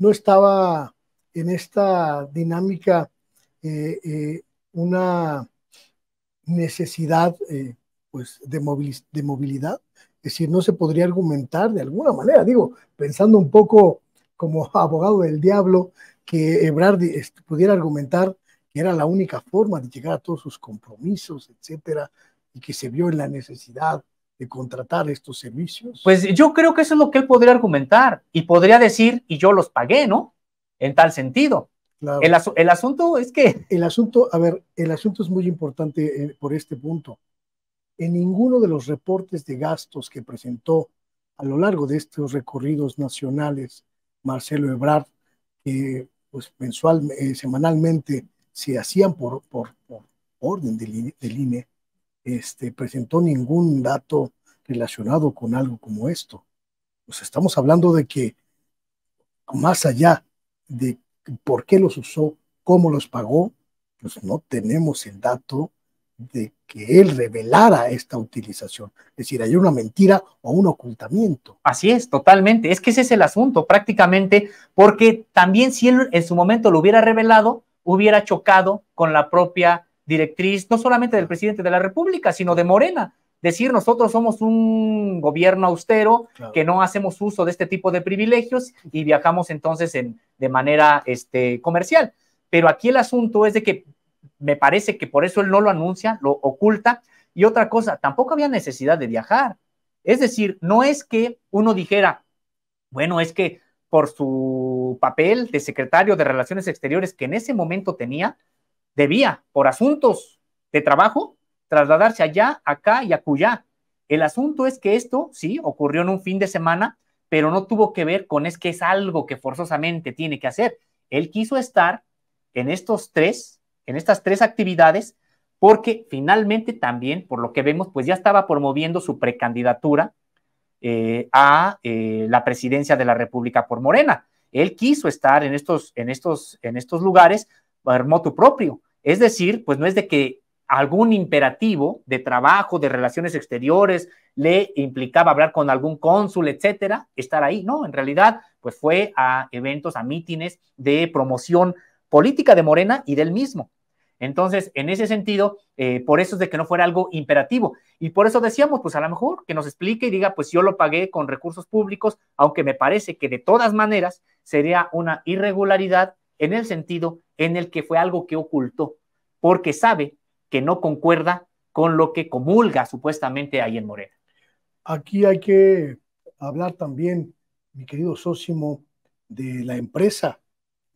no estaba en esta dinámica eh, eh, una necesidad eh, pues de, de, movilidad. Es decir, no se podría argumentar de alguna manera, digo, pensando un poco como abogado del diablo, que Ebrard pudiera argumentar que era la única forma de llegar a todos sus compromisos, etcétera, y que se vio en la necesidad de contratar estos servicios. Pues yo creo que eso es lo que él podría argumentar y podría decir, y yo los pagué, ¿no? En tal sentido. El, asunto es que... El asunto, a ver, el asunto es muy importante eh, por este punto. En ninguno de los reportes de gastos que presentó a lo largo de estos recorridos nacionales Marcelo Ebrard, que pues mensual, eh, semanalmente se hacían por, por, orden del del INE este, presentó ningún dato relacionado con algo como esto. Pues estamos hablando de que más allá de por qué los usó, cómo los pagó, pues no tenemos el dato de que él revelara esta utilización. Es decir, hay una mentira o un ocultamiento. Así es, totalmente. Es que ese es el asunto prácticamente, porque también si él en su momento lo hubiera revelado, hubiera chocado con la propia directriz, no solamente del presidente de la República, sino de Morena. Decir, nosotros somos un gobierno austero, que no hacemos uso de este tipo de privilegios y viajamos entonces en, de manera este, comercial. Pero aquí el asunto es de que me parece que por eso él no lo anuncia, lo oculta. Y otra cosa, tampoco había necesidad de viajar. Es decir, no es que uno dijera, bueno, es que por su papel de secretario de Relaciones Exteriores que en ese momento tenía, debía, por asuntos de trabajo, trasladarse allá, acá y acullá. El asunto es que esto, sí, ocurrió en un fin de semana, pero no tuvo que ver con es que es algo que forzosamente tiene que hacer. Él quiso estar en estos tres, en estas tres actividades, porque finalmente también, por lo que vemos, pues ya estaba promoviendo su precandidatura eh, a eh, la presidencia de la República por Morena. Él quiso estar en estos, en estos, en estos lugares por tu propio, es decir, pues no es de que algún imperativo de trabajo, de relaciones exteriores, le implicaba hablar con algún cónsul, etcétera, estar ahí. No, en realidad, pues fue a eventos, a mítines de promoción política de Morena y del mismo. Entonces, en ese sentido, eh, por eso es de que no fuera algo imperativo. Y por eso decíamos, pues a lo mejor que nos explique y diga, pues yo lo pagué con recursos públicos, aunque me parece que de todas maneras sería una irregularidad en el sentido en el que fue algo que ocultó, porque sabe que no concuerda con lo que comulga supuestamente ahí en Morena. Aquí hay que hablar también, mi querido Sósimo, de la empresa,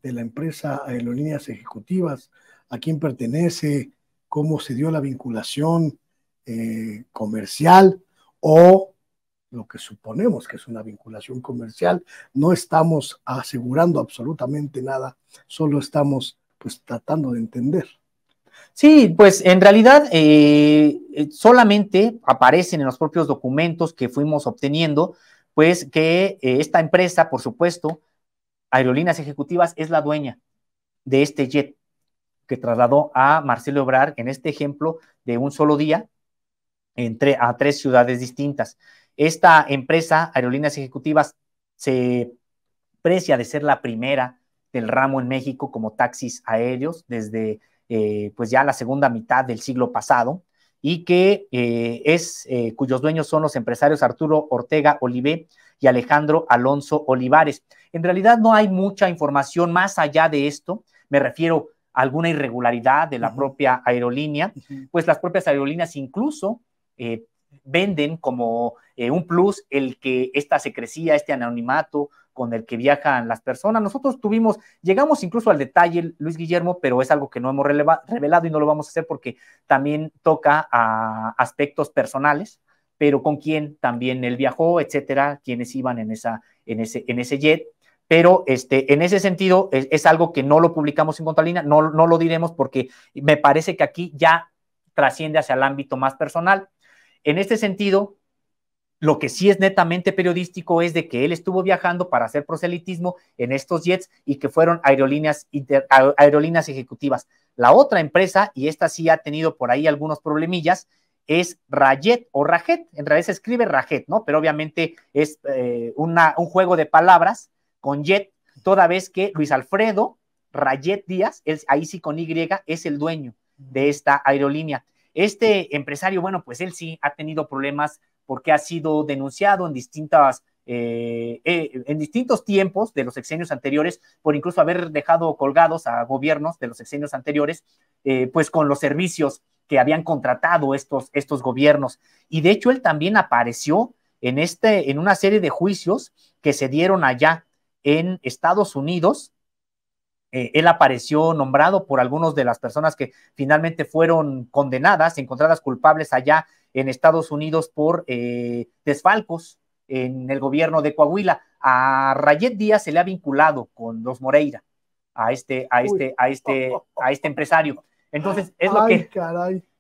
de la empresa Aerolíneas Ejecutivas, a quién pertenece, cómo se dio la vinculación eh, comercial o lo que suponemos que es una vinculación comercial, no estamos asegurando absolutamente nada, solo estamos pues tratando de entender. Sí, pues en realidad eh, eh, solamente aparecen en los propios documentos que fuimos obteniendo, pues que eh, esta empresa, por supuesto, Aerolíneas Ejecutivas, es la dueña de este jet que trasladó a Marcelo Ebrard, en este ejemplo, de un solo día entre, a tres ciudades distintas. Esta empresa, Aerolíneas Ejecutivas, se precia de ser la primera del ramo en México como taxis aéreos desde eh, pues ya la segunda mitad del siglo pasado y que eh, es eh, cuyos dueños son los empresarios Arturo Ortega Olivé y Alejandro Alonso Olivares. En realidad no hay mucha información más allá de esto, me refiero a alguna irregularidad de la propia aerolínea, pues las propias aerolíneas incluso venden como eh, un plus el que esta secrecía, este anonimato con el que viajan las personas. Nosotros tuvimos, llegamos incluso al detalle, Luis Guillermo, pero es algo que no hemos revelado y no lo vamos a hacer porque también toca a aspectos personales, pero con quién también él viajó, etcétera, quienes iban en, esa, en, ese, en ese jet pero este, en ese sentido es, algo que no lo publicamos en Contralina no lo diremos porque me parece que aquí ya trasciende hacia el ámbito más personal. En este sentido, lo que sí es netamente periodístico es de que él estuvo viajando para hacer proselitismo en estos jets y que fueron aerolíneas, aerolíneas ejecutivas. La otra empresa, y esta sí ha tenido por ahí algunos problemillas, es Rayet o Rajet. En realidad se escribe Rajet, ¿no? Pero obviamente es eh, una, un juego de palabras con jet, toda vez que Luis Alfredo Rayet Díaz, ahí sí con Y, es el dueño de esta aerolínea. Este empresario, bueno, pues él sí ha tenido problemas porque ha sido denunciado en distintas... Eh, eh, en distintos tiempos de los exenios anteriores, por incluso haber dejado colgados a gobiernos de los exenios anteriores, eh, pues con los servicios que habían contratado estos, estos gobiernos. Y de hecho, él también apareció en, este, en una serie de juicios que se dieron allá en Estados Unidos eh, él apareció nombrado por algunas de las personas que finalmente fueron condenadas, encontradas culpables allá en Estados Unidos por eh, desfalcos en el gobierno de Coahuila. A Rayet Díaz se le ha vinculado con los Moreira, a este, a este, a este, a este empresario. Entonces, es lo que.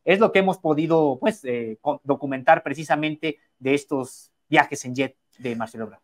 Es lo que hemos podido pues, eh, documentar precisamente de estos viajes en jet de Marcelo